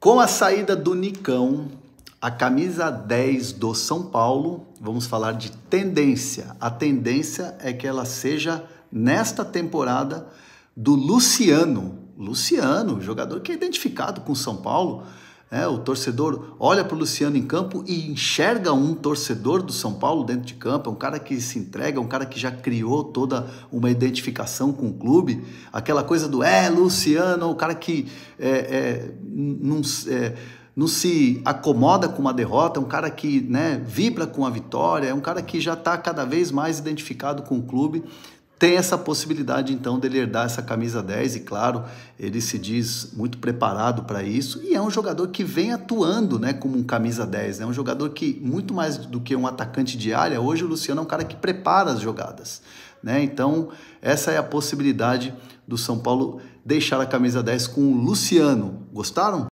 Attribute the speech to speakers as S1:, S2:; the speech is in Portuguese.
S1: Com a saída do Nicão, a camisa 10 do São Paulo, vamos falar de tendência. A tendência é que ela seja nesta temporada do Luciano. Luciano, jogador que é identificado com São Paulo, é, o torcedor olha para o Luciano em campo e enxerga um torcedor do São Paulo dentro de campo, é um cara que se entrega, é um cara que já criou toda uma identificação com o clube, aquela coisa do é Luciano, o cara que é, é, não, é, não, se acomoda com uma derrota, é um cara que né, vibra com a vitória, é um cara que já está cada vez mais identificado com o clube, tem essa possibilidade então dele herdar essa camisa 10 e claro, ele se diz muito preparado para isso e é um jogador que vem atuando, né, como um camisa 10, é né? um jogador que muito mais do que um atacante de área, hoje o Luciano é um cara que prepara as jogadas, né? Então, essa é a possibilidade do São Paulo deixar a camisa 10 com o Luciano. Gostaram?